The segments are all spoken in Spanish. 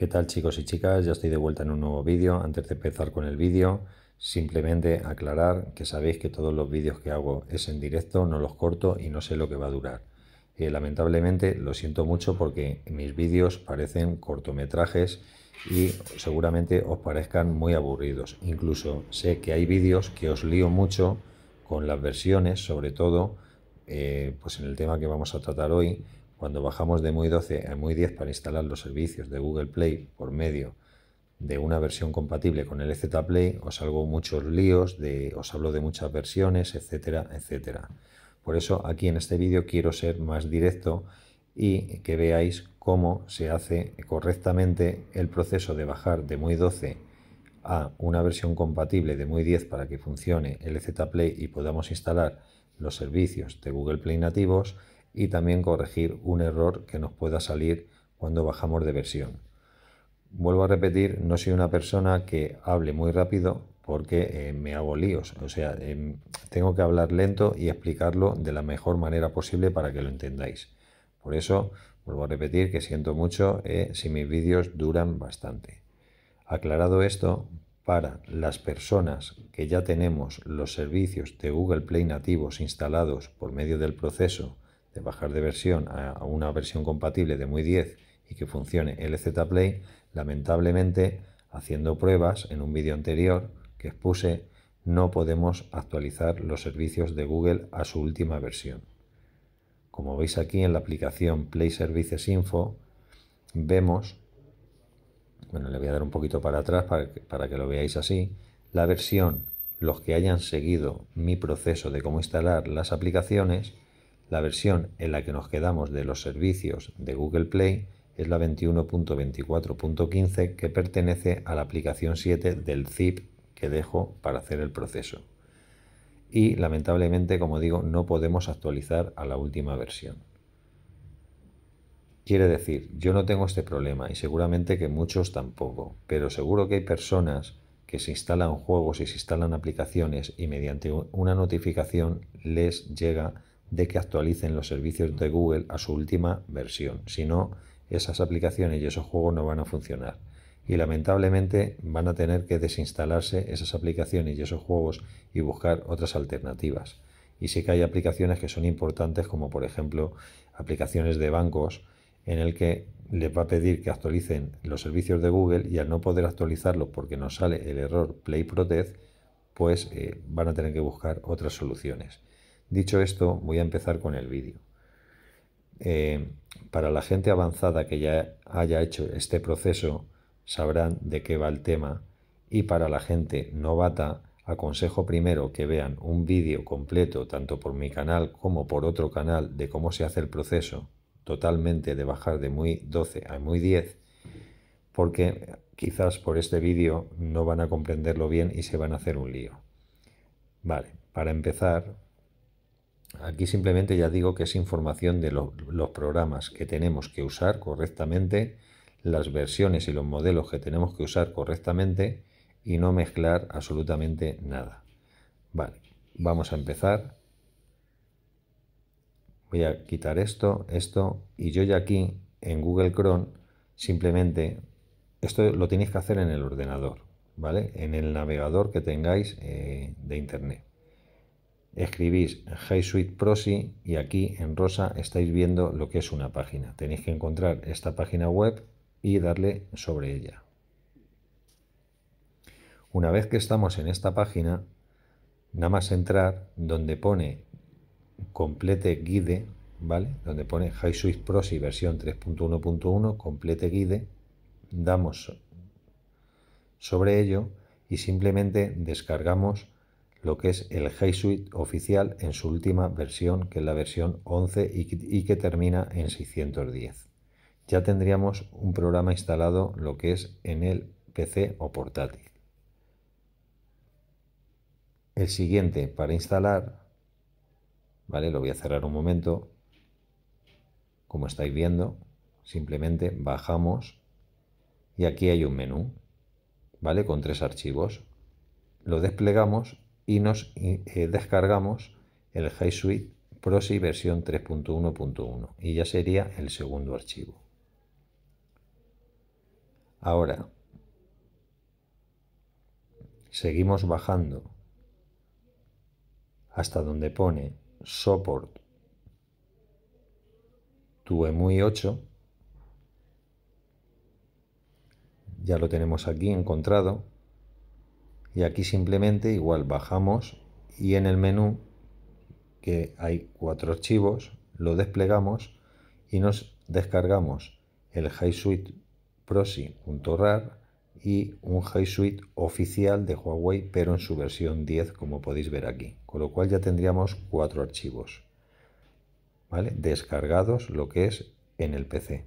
¿Qué tal chicos y chicas? Ya estoy de vuelta en un nuevo vídeo. Antes de empezar con el vídeo, simplemente aclarar que sabéis que todos los vídeos que hago es en directo, no los corto y no sé lo que va a durar. Eh, lamentablemente lo siento mucho porque mis vídeos parecen cortometrajes y seguramente os parezcan muy aburridos. Incluso sé que hay vídeos que os lío mucho con las versiones, sobre todo eh, pues en el tema que vamos a tratar hoy, cuando bajamos de muy 12 a muy 10 para instalar los servicios de Google Play por medio de una versión compatible con el EZ Play, os salgo muchos líos, de, os hablo de muchas versiones, etcétera, etcétera. Por eso aquí en este vídeo quiero ser más directo y que veáis cómo se hace correctamente el proceso de bajar de muy 12 a una versión compatible de MUI 10 para que funcione el EZ Play y podamos instalar los servicios de Google Play nativos y también corregir un error que nos pueda salir cuando bajamos de versión. Vuelvo a repetir, no soy una persona que hable muy rápido porque eh, me hago líos, o sea, eh, tengo que hablar lento y explicarlo de la mejor manera posible para que lo entendáis. Por eso, vuelvo a repetir que siento mucho eh, si mis vídeos duran bastante. Aclarado esto, para las personas que ya tenemos los servicios de Google Play nativos instalados por medio del proceso de bajar de versión a una versión compatible de muy 10 y que funcione LZ Play, lamentablemente, haciendo pruebas en un vídeo anterior que expuse, no podemos actualizar los servicios de Google a su última versión. Como veis aquí en la aplicación Play Services Info, vemos, bueno, le voy a dar un poquito para atrás para que, para que lo veáis así, la versión, los que hayan seguido mi proceso de cómo instalar las aplicaciones, la versión en la que nos quedamos de los servicios de Google Play es la 21.24.15 que pertenece a la aplicación 7 del zip que dejo para hacer el proceso. Y lamentablemente, como digo, no podemos actualizar a la última versión. Quiere decir, yo no tengo este problema y seguramente que muchos tampoco, pero seguro que hay personas que se instalan juegos y se instalan aplicaciones y mediante una notificación les llega de que actualicen los servicios de Google a su última versión. Si no, esas aplicaciones y esos juegos no van a funcionar. Y lamentablemente van a tener que desinstalarse esas aplicaciones y esos juegos y buscar otras alternativas. Y sí que hay aplicaciones que son importantes, como por ejemplo aplicaciones de bancos, en el que les va a pedir que actualicen los servicios de Google y al no poder actualizarlos porque nos sale el error Play Protect, pues eh, van a tener que buscar otras soluciones. Dicho esto, voy a empezar con el vídeo. Eh, para la gente avanzada que ya haya hecho este proceso, sabrán de qué va el tema y para la gente novata, aconsejo primero que vean un vídeo completo tanto por mi canal como por otro canal de cómo se hace el proceso totalmente de bajar de muy 12 a muy 10 porque quizás por este vídeo no van a comprenderlo bien y se van a hacer un lío. Vale, para empezar Aquí simplemente ya digo que es información de los programas que tenemos que usar correctamente, las versiones y los modelos que tenemos que usar correctamente y no mezclar absolutamente nada. Vale, vamos a empezar. Voy a quitar esto, esto y yo ya aquí en Google Chrome simplemente esto lo tenéis que hacer en el ordenador, ¿vale? En el navegador que tengáis eh, de internet escribís Hey Suite Proxy y aquí en rosa estáis viendo lo que es una página. Tenéis que encontrar esta página web y darle sobre ella. Una vez que estamos en esta página, nada más entrar donde pone complete guide, ¿vale? Donde pone High Suite Proxy versión 3.1.1, complete guide, damos sobre ello y simplemente descargamos lo que es el G Suite oficial en su última versión, que es la versión 11 y que termina en 610. Ya tendríamos un programa instalado lo que es en el PC o portátil. El siguiente para instalar, ¿vale? Lo voy a cerrar un momento. Como estáis viendo, simplemente bajamos y aquí hay un menú, ¿vale? Con tres archivos. Lo desplegamos y nos eh, descargamos el HiSuite Suite Proxy versión 3.1.1 y ya sería el segundo archivo. Ahora, seguimos bajando hasta donde pone support tu 8. Ya lo tenemos aquí encontrado. Y aquí simplemente igual bajamos y en el menú que hay cuatro archivos, lo desplegamos y nos descargamos el HiSuite proxy.rar y un HiSuite oficial de Huawei, pero en su versión 10, como podéis ver aquí. Con lo cual ya tendríamos cuatro archivos ¿vale? descargados, lo que es en el PC.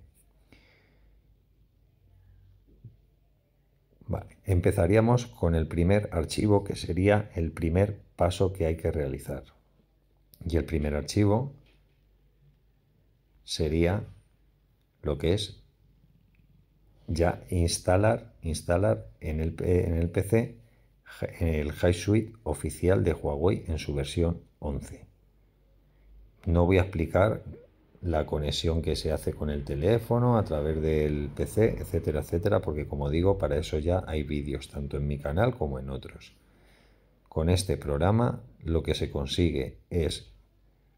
empezaríamos con el primer archivo, que sería el primer paso que hay que realizar. Y el primer archivo sería lo que es ya instalar, instalar en, el, en el PC eh, el HiSuite oficial de Huawei en su versión 11. No voy a explicar la conexión que se hace con el teléfono, a través del PC, etcétera, etcétera, porque como digo, para eso ya hay vídeos tanto en mi canal como en otros. Con este programa lo que se consigue es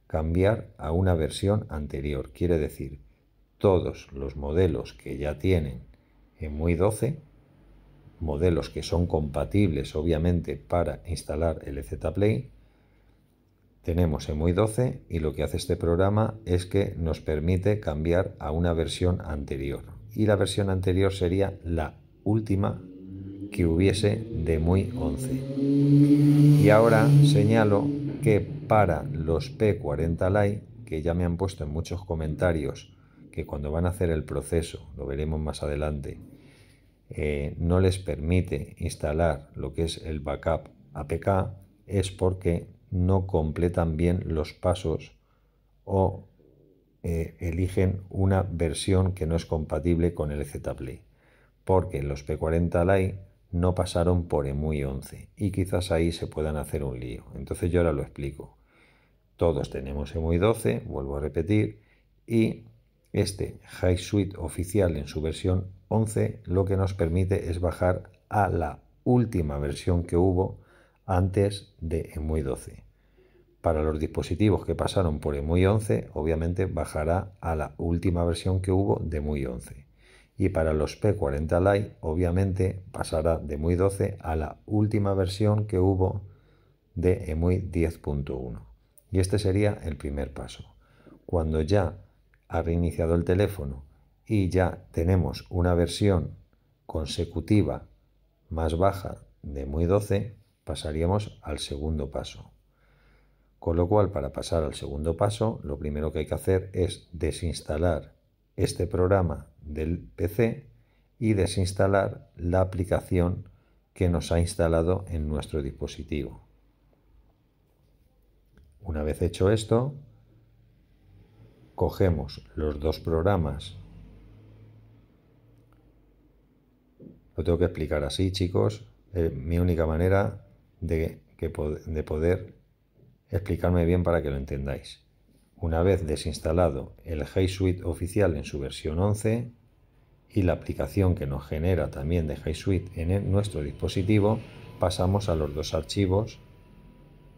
cambiar a una versión anterior, quiere decir, todos los modelos que ya tienen en muy 12, modelos que son compatibles obviamente para instalar el z Play, tenemos EMUI 12 y lo que hace este programa es que nos permite cambiar a una versión anterior. Y la versión anterior sería la última que hubiese de muy 11. Y ahora señalo que para los P40 Lite, que ya me han puesto en muchos comentarios que cuando van a hacer el proceso, lo veremos más adelante, eh, no les permite instalar lo que es el backup APK, es porque no completan bien los pasos o eh, eligen una versión que no es compatible con el z porque los P40 Lite no pasaron por EMUI 11 y quizás ahí se puedan hacer un lío. Entonces yo ahora lo explico. Todos tenemos EMUI 12, vuelvo a repetir, y este High Suite oficial en su versión 11 lo que nos permite es bajar a la última versión que hubo antes de EMUI 12 para los dispositivos que pasaron por EMUI 11, obviamente bajará a la última versión que hubo de EMUI 11. Y para los P40 Lite, obviamente pasará de EMUI 12 a la última versión que hubo de EMUI 10.1. Y este sería el primer paso. Cuando ya ha reiniciado el teléfono y ya tenemos una versión consecutiva más baja de EMUI 12, pasaríamos al segundo paso, con lo cual, para pasar al segundo paso, lo primero que hay que hacer es desinstalar este programa del PC y desinstalar la aplicación que nos ha instalado en nuestro dispositivo. Una vez hecho esto, cogemos los dos programas. Lo tengo que explicar así, chicos. Eh, mi única manera de, que, de poder Explicarme bien para que lo entendáis. Una vez desinstalado el JSuite Suite oficial en su versión 11 y la aplicación que nos genera también de jSuite Suite en nuestro dispositivo, pasamos a los dos archivos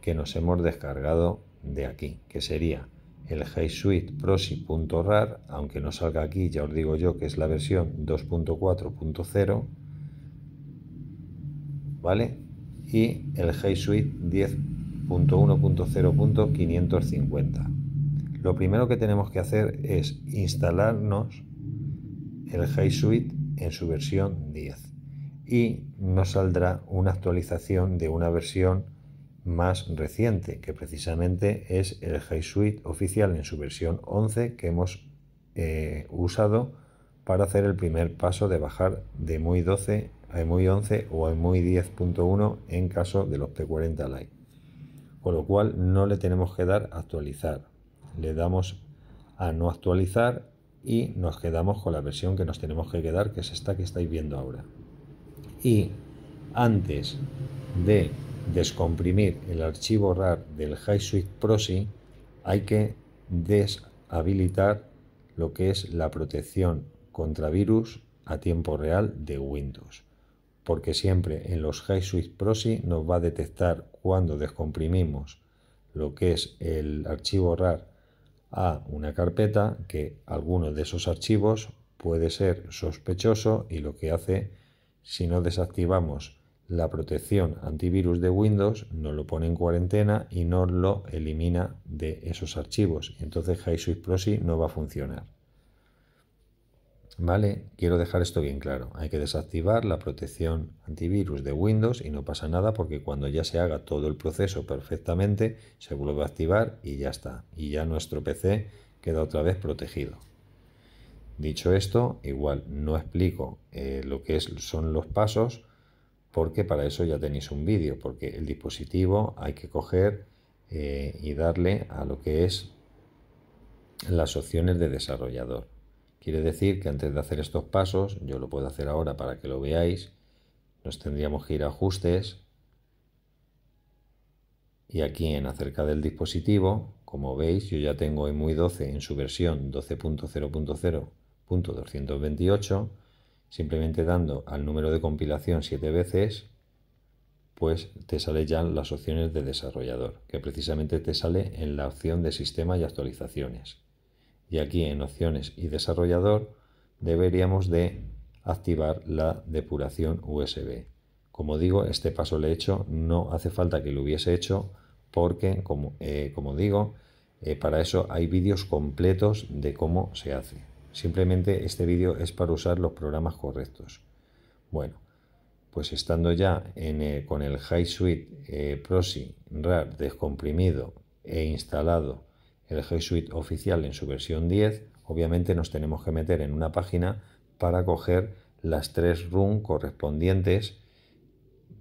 que nos hemos descargado de aquí, que sería el j Suite proxy.rar, aunque no salga aquí, ya os digo yo que es la versión 2.4.0, ¿vale? Y el j Suite .1.0.550. Lo primero que tenemos que hacer es instalarnos el High en su versión 10 y nos saldrá una actualización de una versión más reciente, que precisamente es el High oficial en su versión 11 que hemos eh, usado para hacer el primer paso de bajar de mui 12 a muy 11 o a muy 10.1 en caso de los P40 likes con lo cual no le tenemos que dar actualizar. Le damos a no actualizar y nos quedamos con la versión que nos tenemos que quedar, que es esta que estáis viendo ahora. Y antes de descomprimir el archivo RAR del Suite Proxy, hay que deshabilitar lo que es la protección contra virus a tiempo real de Windows, porque siempre en los HiSuite Proxy nos va a detectar cuando descomprimimos lo que es el archivo RAR a una carpeta que alguno de esos archivos puede ser sospechoso y lo que hace si no desactivamos la protección antivirus de Windows nos lo pone en cuarentena y nos lo elimina de esos archivos. Entonces HiSuite Proxy no va a funcionar. ¿Vale? Quiero dejar esto bien claro. Hay que desactivar la protección antivirus de Windows y no pasa nada porque cuando ya se haga todo el proceso perfectamente se vuelve a activar y ya está. Y ya nuestro PC queda otra vez protegido. Dicho esto, igual no explico eh, lo que son los pasos porque para eso ya tenéis un vídeo, porque el dispositivo hay que coger eh, y darle a lo que es las opciones de desarrollador. Quiere decir que antes de hacer estos pasos, yo lo puedo hacer ahora para que lo veáis, nos tendríamos que ir a ajustes y aquí en acerca del dispositivo, como veis, yo ya tengo muy 12 en su versión 12.0.0.228, simplemente dando al número de compilación 7 veces, pues te sale ya las opciones de desarrollador, que precisamente te sale en la opción de sistema y actualizaciones y aquí en opciones y desarrollador deberíamos de activar la depuración USB. Como digo, este paso lo he hecho, no hace falta que lo hubiese hecho porque, como, eh, digo, eh, para eso hay vídeos completos de cómo se hace. Simplemente este vídeo es para usar los programas correctos. Bueno, pues estando ya eh, con el High Suite Proxy RAR descomprimido e instalado el G oficial en su versión 10, obviamente nos tenemos que meter en una página para coger las tres run correspondientes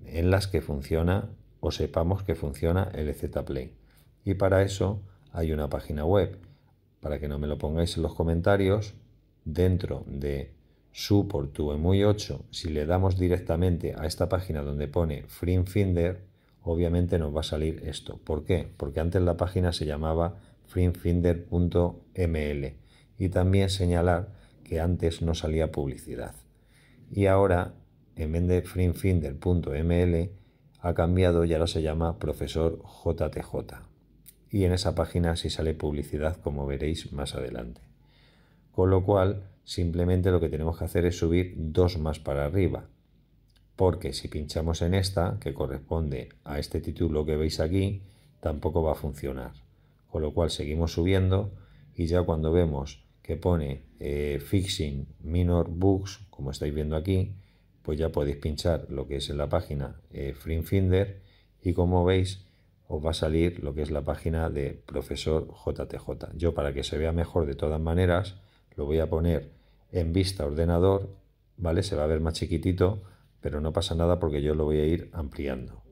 en las que funciona o sepamos que funciona el Z Play. Y para eso hay una página web. Para que no me lo pongáis en los comentarios, dentro de support por 8, si le damos directamente a esta página donde pone Frim Finder, obviamente nos va a salir esto. ¿Por qué? Porque antes la página se llamaba ml y también señalar que antes no salía publicidad. Y ahora, en vez de ml ha cambiado y ahora se llama Profesor JTJ. Y en esa página sí sale publicidad, como veréis más adelante. Con lo cual, simplemente lo que tenemos que hacer es subir dos más para arriba. Porque si pinchamos en esta, que corresponde a este título que veis aquí, tampoco va a funcionar con lo cual seguimos subiendo y ya cuando vemos que pone eh, Fixing Minor books como estáis viendo aquí, pues ya podéis pinchar lo que es en la página eh, Finder y como veis os va a salir lo que es la página de profesor JTJ. Yo para que se vea mejor de todas maneras lo voy a poner en vista ordenador, ¿vale? Se va a ver más chiquitito, pero no pasa nada porque yo lo voy a ir ampliando.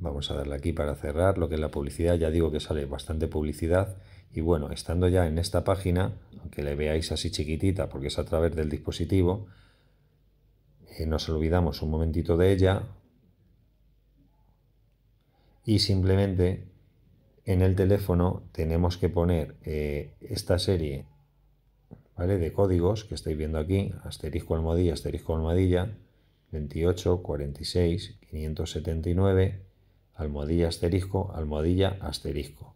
Vamos a darle aquí para cerrar lo que es la publicidad. Ya digo que sale bastante publicidad. Y bueno, estando ya en esta página, aunque le veáis así chiquitita porque es a través del dispositivo, eh, nos olvidamos un momentito de ella. Y simplemente en el teléfono tenemos que poner eh, esta serie de códigos que estáis viendo aquí, asterisco almohadilla, asterisco almohadilla, 28, 46, 579 almohadilla asterisco, almohadilla asterisco.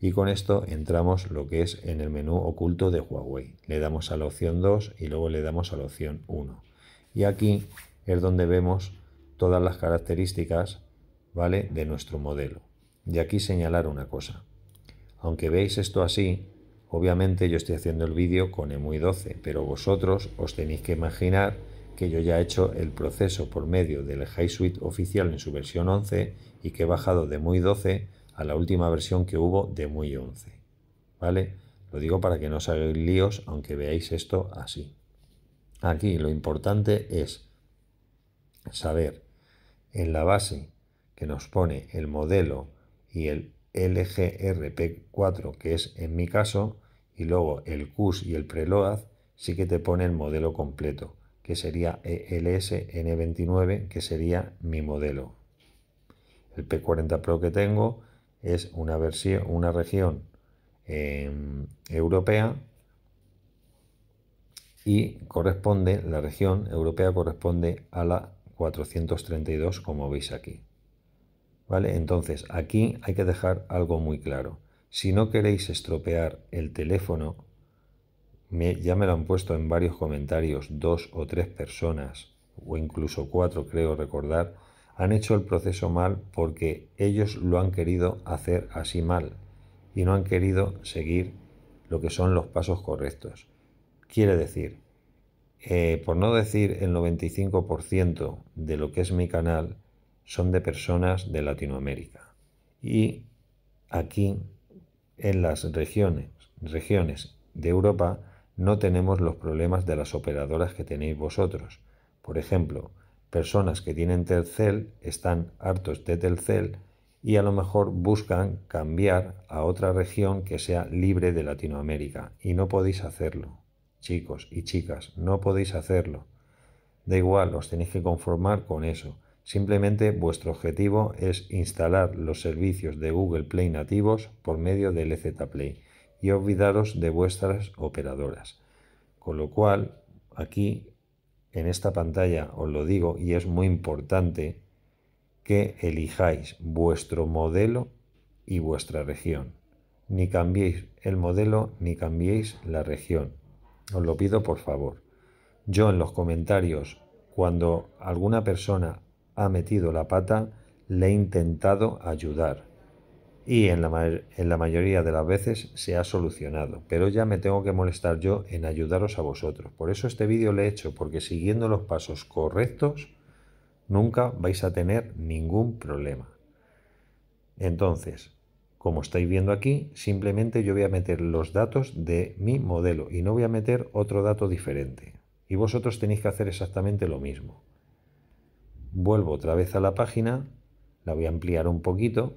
Y con esto entramos lo que es en el menú oculto de Huawei. Le damos a la opción 2 y luego le damos a la opción 1. Y aquí es donde vemos todas las características ¿vale? de nuestro modelo. Y aquí señalar una cosa. Aunque veis esto así, obviamente yo estoy haciendo el vídeo con EMUI 12, pero vosotros os tenéis que imaginar que yo ya he hecho el proceso por medio del HiSuite oficial en su versión 11 y que he bajado de muy 12 a la última versión que hubo de muy 11. ¿Vale? Lo digo para que no os hagáis líos aunque veáis esto así. Aquí lo importante es saber en la base que nos pone el modelo y el LGRP4 que es en mi caso y luego el CUS y el preload sí que te pone el modelo completo que sería el 29 que sería mi modelo el P40 Pro que tengo es una, versión, una región em, europea y corresponde, la región europea corresponde a la 432 como veis aquí. ¿Vale? Entonces aquí hay que dejar algo muy claro. Si no queréis estropear el teléfono, ya me lo han puesto en varios comentarios dos o tres personas, o incluso cuatro creo recordar, han hecho el proceso mal porque ellos lo han querido hacer así mal y no han querido seguir lo que son los pasos correctos. Quiere decir, eh, por no decir el 95% de lo que es mi canal, son de personas de Latinoamérica. Y aquí, en las regiones, regiones de Europa, no tenemos los problemas de las operadoras que tenéis vosotros. Por ejemplo, personas que tienen Telcel están hartos de Telcel y a lo mejor buscan cambiar a otra región que sea libre de Latinoamérica y no podéis hacerlo. Chicos y chicas, no podéis hacerlo. Da igual, os tenéis que conformar con eso. Simplemente vuestro objetivo es instalar los servicios de Google Play nativos por medio del EZ Play y olvidaros de vuestras operadoras. Con lo cual, aquí en esta pantalla os lo digo y es muy importante que elijáis vuestro modelo y vuestra región. Ni cambiéis el modelo ni cambiéis la región. Os lo pido por favor. Yo en los comentarios, cuando alguna persona ha metido la pata, le he intentado ayudar y en la, mayoría de las veces se ha solucionado, pero ya me tengo que molestar yo en ayudaros a vosotros. Por eso este vídeo lo he hecho, porque siguiendo los pasos correctos nunca vais a tener ningún problema. Entonces, como estáis viendo aquí, simplemente yo voy a meter los datos de mi modelo y no voy a meter otro dato diferente. Y vosotros tenéis que hacer exactamente lo mismo. Vuelvo otra vez a la página, la voy a ampliar un poquito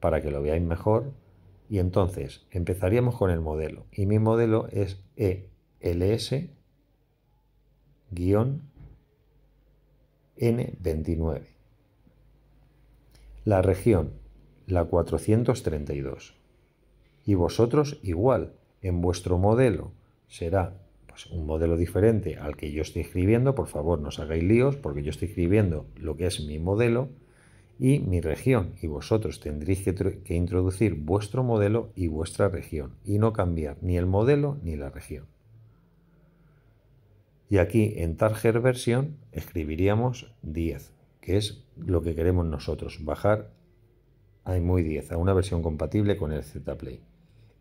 para que lo veáis mejor. Y entonces empezaríamos con el modelo. Y mi modelo es ELS-N29. La región, la 432. Y vosotros igual, en vuestro modelo será pues, un modelo diferente al que yo estoy escribiendo. Por favor, no os hagáis líos porque yo estoy escribiendo lo que es mi modelo y mi región, y vosotros tendréis que, introducir vuestro modelo y vuestra región, y no cambiar ni el modelo ni la región. Y aquí en Target versión escribiríamos 10, que es lo que queremos nosotros, bajar a muy 10, a una versión compatible con el Zplay.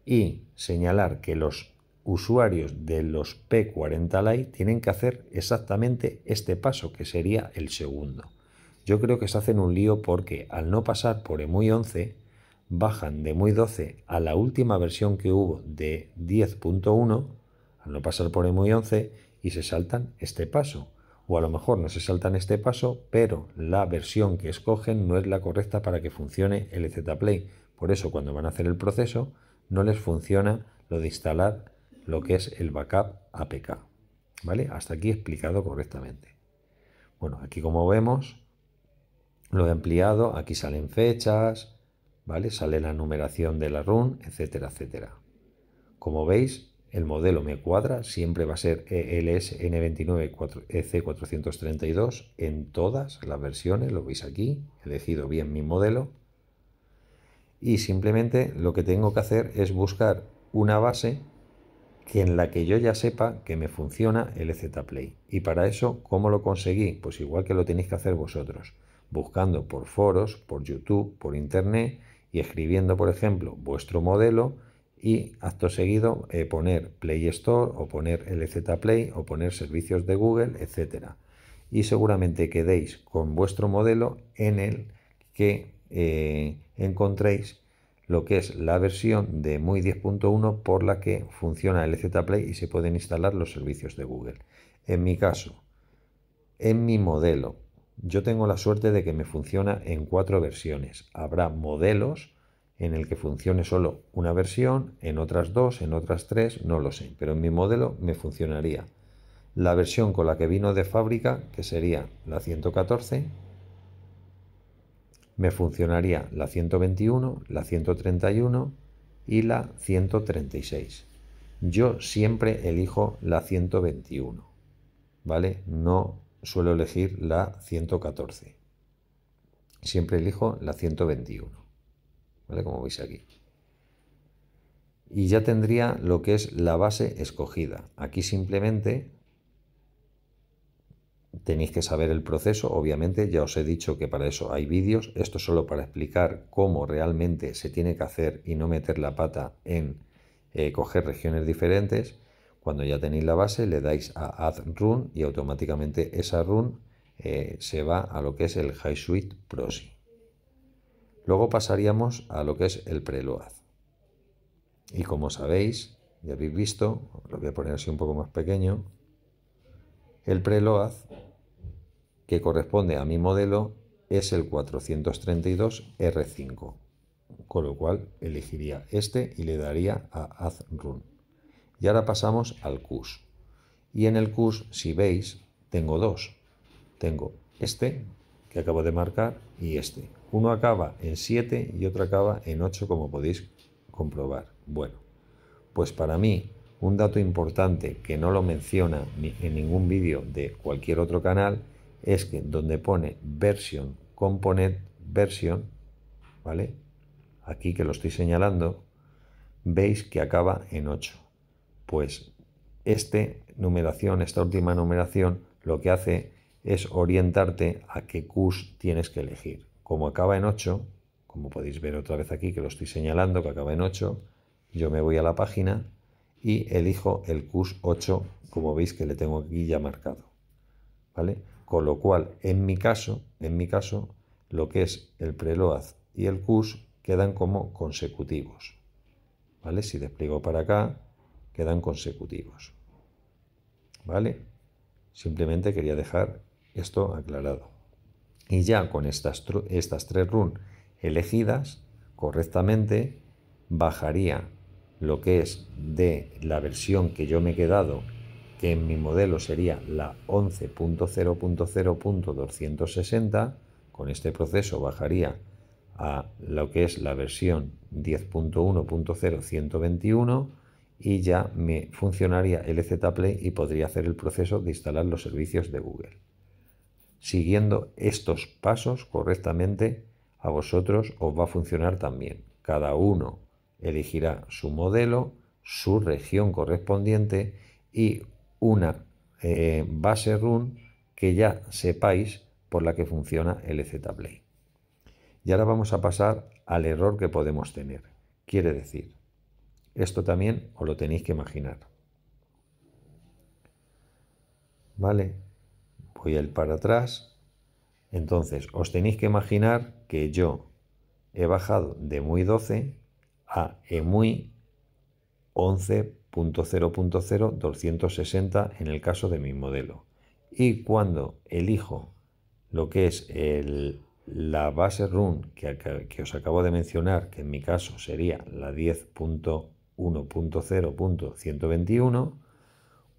Y señalar que los usuarios de los P40 Lite tienen que hacer exactamente este paso, que sería el segundo. Yo creo que se hacen un lío porque al no pasar por EMUI 11, bajan de EMUI 12 a la última versión que hubo de 10.1, al no pasar por EMUI 11, y se saltan este paso. O a lo mejor no se saltan este paso, pero la versión que escogen no es la correcta para que funcione el Play. Por eso cuando van a hacer el proceso no les funciona lo de instalar lo que es el backup APK. ¿Vale? Hasta aquí explicado correctamente. Bueno, aquí como vemos, lo he ampliado, aquí salen fechas, ¿vale? Sale la numeración de la run, etcétera, etcétera. Como veis, el modelo me cuadra, siempre va a ser ELS N29EC432 e en todas las versiones, lo veis aquí, he elegido bien mi modelo. Y simplemente lo que tengo que hacer es buscar una base que en la que yo ya sepa que me funciona el EZ Play. Y para eso, ¿cómo lo conseguí? Pues igual que lo tenéis que hacer vosotros buscando por foros, por YouTube, por Internet y escribiendo, por ejemplo, vuestro modelo y acto seguido eh, poner Play Store o poner LZ Play o poner servicios de Google, etcétera. Y seguramente quedéis con vuestro modelo en el que eh, encontréis lo que es la versión de MUI 10.1 por la que funciona LZ Play y se pueden instalar los servicios de Google. En mi caso, en mi modelo yo tengo la suerte de que me funciona en cuatro versiones. Habrá modelos en el que funcione solo una versión, en otras dos, en otras tres, no lo sé, pero en mi modelo me funcionaría la versión con la que vino de fábrica, que sería la 114, me funcionaría la 121, la 131 y la 136. Yo siempre elijo la 121, ¿vale? No suelo elegir la 114. Siempre elijo la 121. Como veis aquí. Y ya tendría lo que es la base escogida. Aquí simplemente tenéis que saber el proceso. Obviamente ya os he dicho que para eso hay vídeos. Esto es solo para explicar cómo realmente se tiene que hacer y no meter la pata en eh, coger regiones diferentes cuando ya tenéis la base le dais a Add Run y automáticamente esa run eh, se va a lo que es el High Suite Proxy. Luego pasaríamos a lo que es el preload. Y como sabéis, ya habéis visto, lo voy a poner así un poco más pequeño, el preload que corresponde a mi modelo es el 432R5, con lo cual elegiría este y le daría a Add Run. Y ahora pasamos al CUS. Y en el CUS, si veis, tengo dos. Tengo este, que acabo de marcar, y este. Uno acaba en 7 y otro acaba en 8, como podéis comprobar. Bueno, pues para mí, un dato importante que no lo menciona en ningún vídeo de cualquier otro canal es que donde pone version component version, ¿vale? Aquí que lo estoy señalando, veis que acaba en 8. Pues este numeración, esta última numeración, lo que hace es orientarte a qué Qs tienes que elegir. Como acaba en 8, como podéis ver otra vez aquí que lo estoy señalando, que acaba en 8, yo me voy a la página y elijo el Qs 8, como veis que le tengo aquí ya marcado. ¿Vale? Con lo cual, en mi caso, en mi caso, lo que es el preload y el CUS quedan como consecutivos. ¿Vale? Si despliego para acá, ...quedan consecutivos. ¿Vale? Simplemente quería dejar esto aclarado. Y ya con estas, tres run elegidas correctamente, bajaría lo que es de la versión que yo me he quedado, que en mi modelo sería la 11.0.0.260, con este proceso bajaría a lo que es la versión 10.1.0.121 y ya me funcionaría el Play y podría hacer el proceso de instalar los servicios de Google. Siguiendo estos pasos correctamente, a vosotros os va a funcionar también. Cada uno elegirá su modelo, su región correspondiente y una eh, base run que ya sepáis por la que funciona el Play. Y ahora vamos a pasar al error que podemos tener. Quiere decir, esto también os lo tenéis que imaginar. ¿Vale? Voy a para atrás. Entonces, os tenéis que imaginar que yo he bajado de muy 12 a EMUI 11.0.0.260 en el caso de mi modelo. Y cuando elijo lo que es la base run que, que, os acabo de mencionar, que en mi caso sería la 10.0, 1.0.121,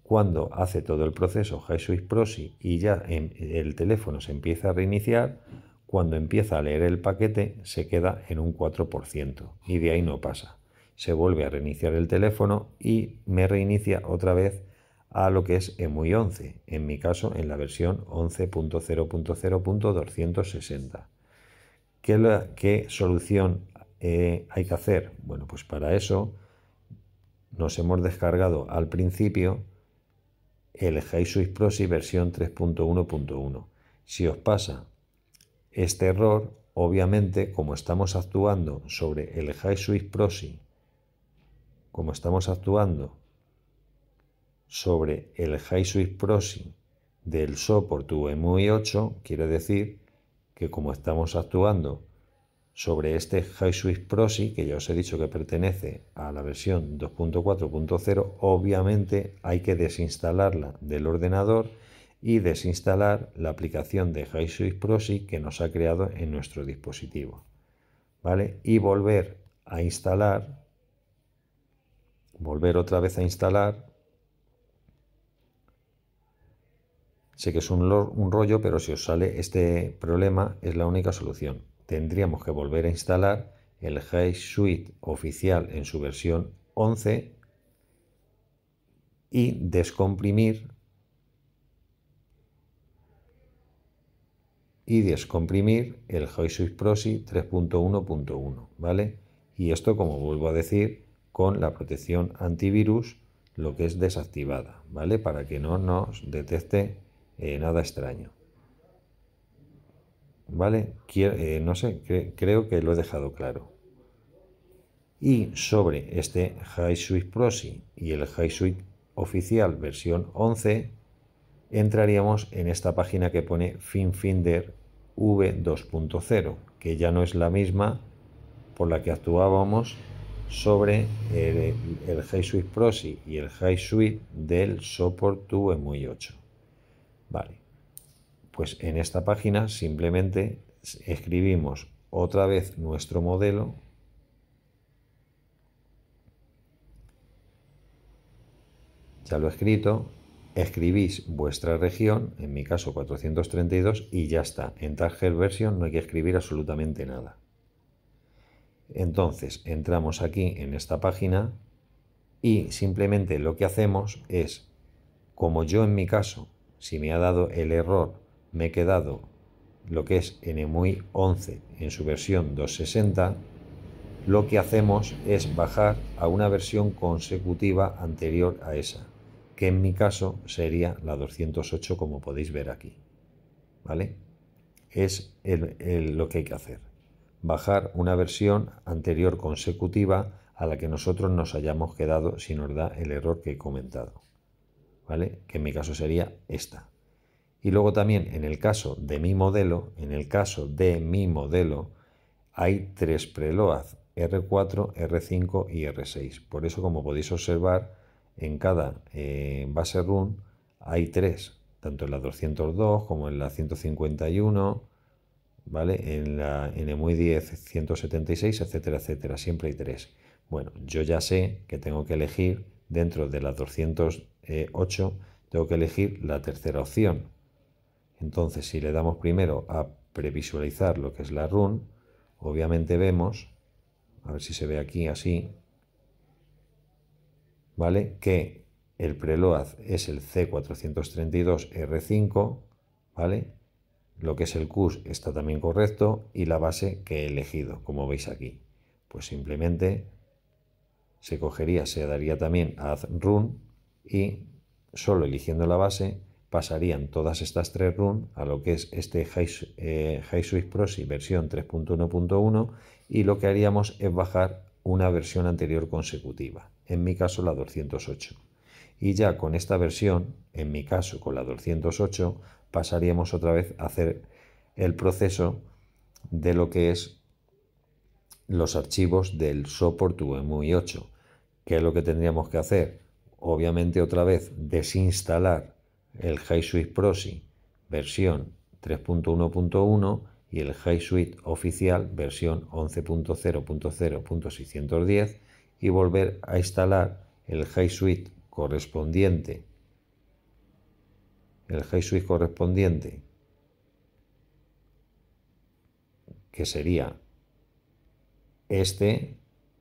cuando hace todo el proceso Jesús Proxy y ya el teléfono se empieza a reiniciar, cuando empieza a leer el paquete se queda en un 4% y de ahí no pasa. Se vuelve a reiniciar el teléfono y me reinicia otra vez a lo que es EMUI 11, en mi caso en la versión 11.0.0.260. ¿Qué, solución eh, hay que hacer? Bueno, pues para eso nos hemos descargado al principio el Jesus Proxy versión 3.1.1. Si os pasa este error, obviamente, como estamos actuando sobre el Jesus Proxy, como estamos actuando sobre el Jesus Proxy del support UMUI 8, quiere decir que como estamos actuando sobre este HiSwift Proxy, que ya os he dicho que pertenece a la versión 2.4.0, obviamente hay que desinstalarla del ordenador y desinstalar la aplicación de HiSuite Proxy que nos ha creado en nuestro dispositivo. ¿Vale? Y volver a instalar, volver otra vez a instalar Sé que es un, rollo, pero si os sale este problema es la única solución tendríamos que volver a instalar el G Suite oficial en su versión 11 y descomprimir y descomprimir el G Suite Proxy 3.1.1, ¿vale? Y esto, como vuelvo a decir, con la protección antivirus, lo que es desactivada, ¿vale? Para que no nos detecte eh, nada extraño. ¿Vale? Eh, no sé, creo que lo he dejado claro. Y sobre este High Suite Proxy y el High oficial versión 11, entraríamos en esta página que pone FinFinder V2.0, que ya no es la misma por la que actuábamos sobre el, HiSuite High Proxy y el High del Support 2 8. Vale. Pues en esta página simplemente escribimos otra vez nuestro modelo ya lo he escrito, escribís vuestra región, en mi caso 432, y ya está. En Target Version no hay que escribir absolutamente nada. Entonces, entramos aquí en esta página y simplemente lo que hacemos es, como yo en mi caso, si me ha dado el error me he quedado lo que es NMUI 11 en su versión 260, lo que hacemos es bajar a una versión consecutiva anterior a esa, que en mi caso sería la 208 como podéis ver aquí. ¿Vale? Es lo que hay que hacer. Bajar una versión anterior consecutiva a la que nosotros nos hayamos quedado si nos da el error que he comentado. ¿Vale? Que en mi caso sería esta. Y luego también en el caso de mi modelo, en el caso de mi modelo, hay tres preloads, R4, R5 y R6. Por eso, como podéis observar, en cada eh, base run hay tres, tanto en la 202 como en la 151, ¿vale? En la NMUI 10, 176, etcétera, etcétera. Siempre hay tres. Bueno, yo ya sé que tengo que elegir dentro de la 208, tengo que elegir la tercera opción, entonces, si le damos primero a previsualizar lo que es la run, obviamente vemos, a ver si se ve aquí así, ¿vale? Que el preload es el C432R5, ¿vale? Lo que es el CUS está también correcto y la base que he elegido, como veis aquí. Pues simplemente se cogería, se daría también a run y solo eligiendo la base pasarían todas estas tres run a lo que es este High, eh, Proxy versión 3.1.1 y lo que haríamos es bajar una versión anterior consecutiva, en mi caso la 208. Y ya con esta versión, en mi caso con la 208, pasaríamos otra vez a hacer el proceso de lo que es los archivos del soport UMUI 8. ¿Qué es lo que tendríamos que hacer? Obviamente otra vez desinstalar el High Suite Proxy versión 3.1.1 y el High Suite oficial versión 11.0.0.610 y volver a instalar el High Suite correspondiente el High correspondiente que sería este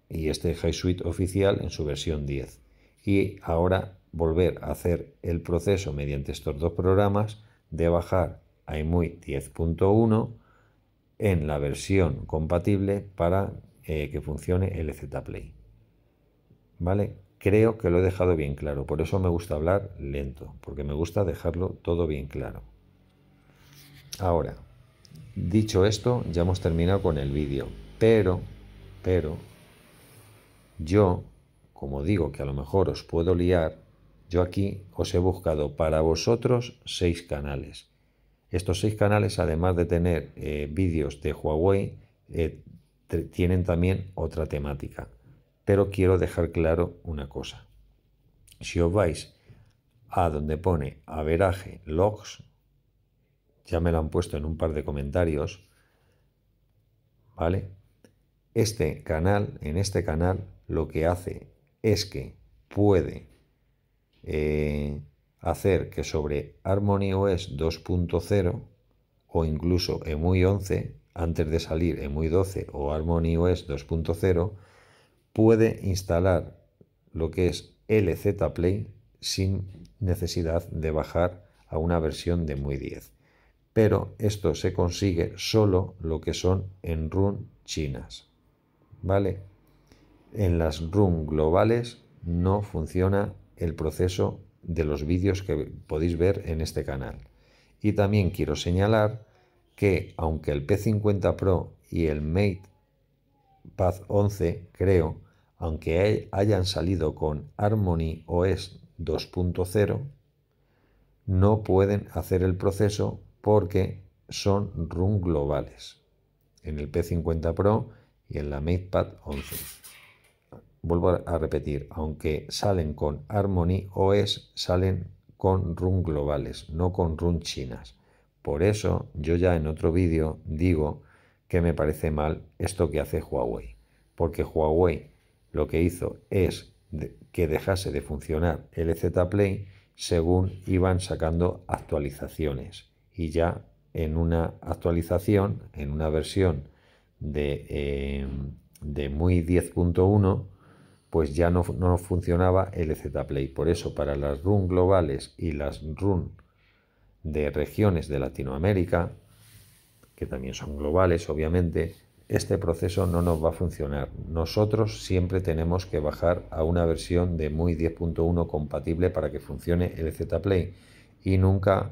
y este High Suite oficial en su versión 10 y ahora volver a hacer el proceso mediante estos dos programas de bajar a iMUI 10.1 en la versión compatible para eh, que funcione el Play. ¿Vale? Creo que lo he dejado bien claro, por eso me gusta hablar lento, porque me gusta dejarlo todo bien claro. Ahora, dicho esto, ya hemos terminado con el vídeo, pero, pero, yo, como digo que a lo mejor os puedo liar, yo aquí os he buscado para vosotros seis canales. Estos seis canales, además de tener eh, vídeos de Huawei, eh, tienen también otra temática. Pero quiero dejar claro una cosa. Si os vais a donde pone averaje logs, ya me lo han puesto en un par de comentarios, ¿vale? Este canal, en este canal, lo que hace es que puede eh, hacer que sobre Harmony OS 2.0 o incluso EMUI 11, antes de salir EMUI 12 o Harmony OS 2.0, puede instalar lo que es LZ Play sin necesidad de bajar a una versión de EMUI 10. Pero esto se consigue solo lo que son en run chinas. ¿Vale? En las run globales no funciona el proceso de los vídeos que podéis ver en este canal. Y también quiero señalar que aunque el P50 Pro y el Mate 11, creo, aunque hayan salido con Harmony OS 2.0, no pueden hacer el proceso porque son run globales en el P50 Pro y en la MatePad 11 vuelvo a repetir, aunque salen con Harmony OS, salen con run globales, no con run chinas. Por eso yo ya en otro vídeo digo que me parece mal esto que hace Huawei, porque Huawei lo que hizo es que dejase de funcionar el e Z Play según iban sacando actualizaciones y ya en una actualización, en una versión de, eh, de muy 10.1, pues ya no, no funcionaba e Z Play. Por eso, para las run globales y las run de regiones de Latinoamérica, que también son globales, obviamente, este proceso no nos va a funcionar. Nosotros siempre tenemos que bajar a una versión de muy 10.1 compatible para que funcione el e Z Play y nunca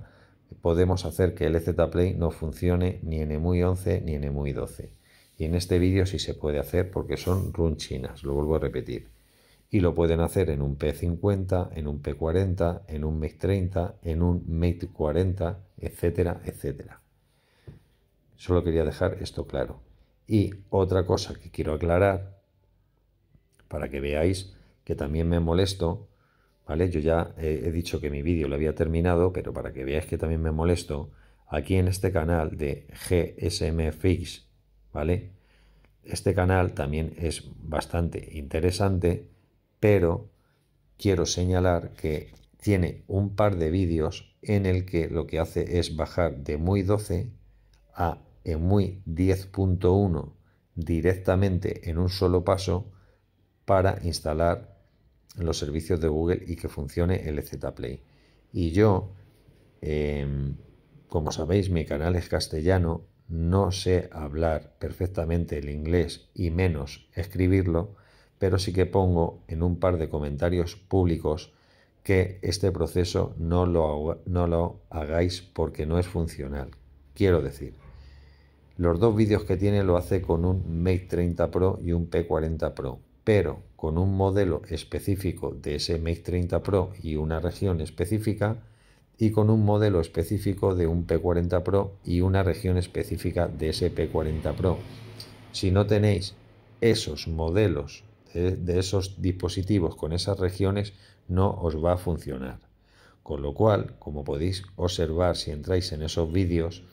podemos hacer que el e Z Play no funcione ni en muy 11 ni en muy 12. Y en este vídeo sí se puede hacer porque son run chinas, lo vuelvo a repetir. Y lo pueden hacer en un P50, en un P40, en un Mate 30, en un Mate 40, etcétera, etcétera. Solo quería dejar esto claro. Y otra cosa que quiero aclarar, para que veáis que también me molesto, ¿vale? Yo ya he, dicho que mi vídeo lo había terminado, pero para que veáis que también me molesto, aquí en este canal de GSM ¿vale? Este canal también es bastante interesante, pero quiero señalar que tiene un par de vídeos en el que lo que hace es bajar de muy 12 a muy 10.1 directamente en un solo paso para instalar los servicios de Google y que funcione el ZPlay. Play. Y yo, em, como sabéis, mi canal es castellano no sé hablar perfectamente el inglés y menos escribirlo, pero sí que pongo en un par de comentarios públicos que este proceso no lo, hagáis porque no es funcional. Quiero decir, los dos vídeos que tiene lo hace con un Mate 30 Pro y un P40 Pro, pero con un modelo específico de ese Mate 30 Pro y una región específica, y con un modelo específico de un P40 Pro y una región específica de ese P40 Pro. Si no tenéis esos modelos de, esos dispositivos con esas regiones, no os va a funcionar. Con lo cual, como podéis observar si entráis en esos vídeos,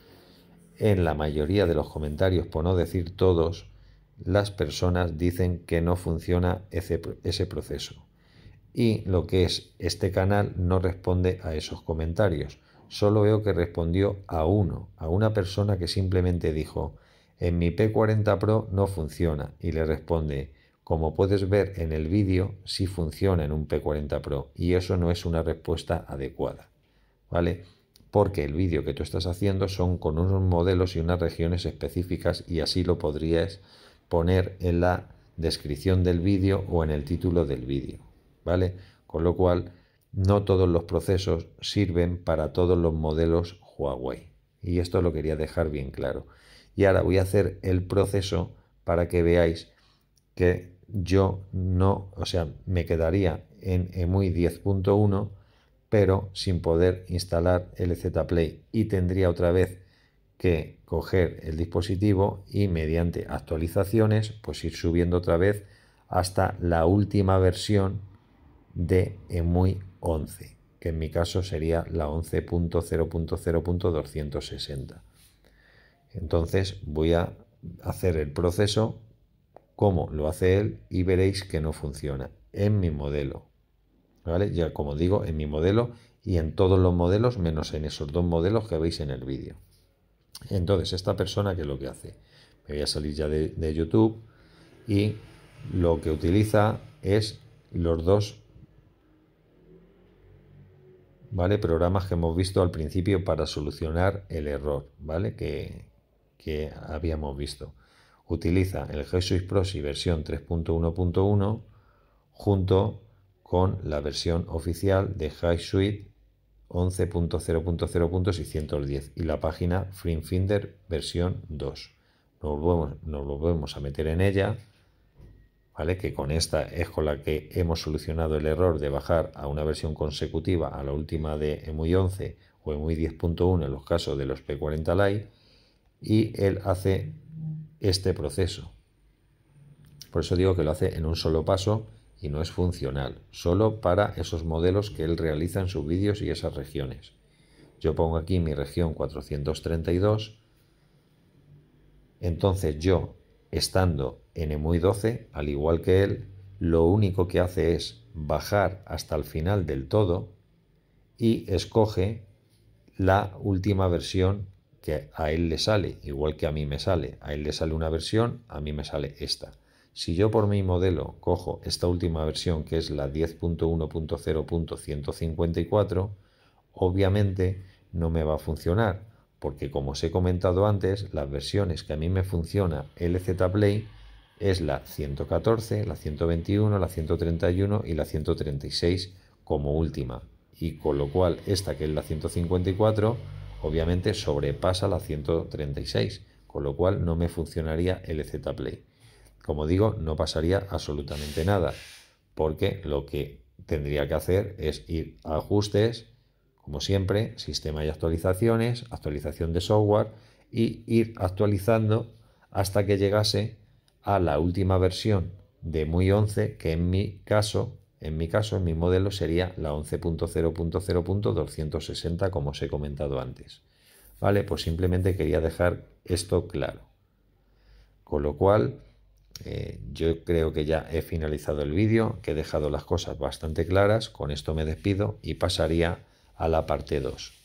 en la mayoría de los comentarios, por no decir todos, las personas dicen que no funciona ese proceso y lo que es este canal no responde a esos comentarios. Solo veo que respondió a uno, a una persona que simplemente dijo, en mi P40 Pro no funciona y le responde, como puedes ver en el vídeo, sí funciona en un P40 Pro y eso no es una respuesta adecuada, ¿vale? Porque el vídeo que tú estás haciendo son con unos modelos y unas regiones específicas y así lo podrías poner en la descripción del vídeo o en el título del vídeo, ¿vale? Con lo cual, no todos los procesos sirven para todos los modelos Huawei. Y esto lo quería dejar bien claro. Y ahora voy a hacer el proceso para que veáis que yo no, o sea, me quedaría en EMUI 10.1, pero sin poder instalar LZ Play y tendría otra vez que coger el dispositivo y mediante actualizaciones, pues ir subiendo otra vez hasta la última versión de EMUI eh, 11, que en mi caso sería la 11.0.0.260. Entonces voy a hacer el proceso como lo hace él y veréis que no funciona en mi modelo. ¿Vale? Ya como digo, en mi modelo y en todos los modelos, menos en esos dos modelos que veis en el vídeo. Entonces, esta persona, que es lo que hace? Me voy a salir ya de, de YouTube y lo que utiliza es los dos ¿vale? Programas que hemos visto al principio para solucionar el error, ¿vale? Que, habíamos visto. Utiliza el G-Suite Proxy versión 3.1.1 junto con la versión oficial de High Suite 11.0.0.610 y la página FreeFinder versión 2. Nos nos volvemos a meter en ella ¿vale? que con esta es con la que hemos solucionado el error de bajar a una versión consecutiva a la última de EMUI 11 o EMUI 10.1 en los casos de los P40 Lite, y él hace este proceso. Por eso digo que lo hace en un solo paso y no es funcional, solo para esos modelos que él realiza en sus vídeos y esas regiones. Yo pongo aquí mi región 432, entonces yo Estando en EMUI 12, al igual que él, lo único que hace es bajar hasta el final del todo y escoge la última versión que a él le sale, igual que a mí me sale. A él le sale una versión, a mí me sale esta. Si yo por mi modelo cojo esta última versión que es la 10.1.0.154, obviamente no me va a funcionar porque como os he comentado antes, las versiones que a mí me funciona LZ Play es la 114, la 121, la 131 y la 136 como última. Y con lo cual esta que es la 154 obviamente sobrepasa la 136, con lo cual no me funcionaría LZ Play. Como digo, no pasaría absolutamente nada, porque lo que tendría que hacer es ir a ajustes, como siempre, sistema y actualizaciones, actualización de software y ir actualizando hasta que llegase a la última versión de MUI 11, que en mi caso, en mi caso, en mi modelo sería la 11.0.0.260, como os he comentado antes. Vale, pues simplemente quería dejar esto claro. Con lo cual, eh, yo creo que ya he finalizado el vídeo, que he dejado las cosas bastante claras. Con esto me despido y pasaría a la parte 2.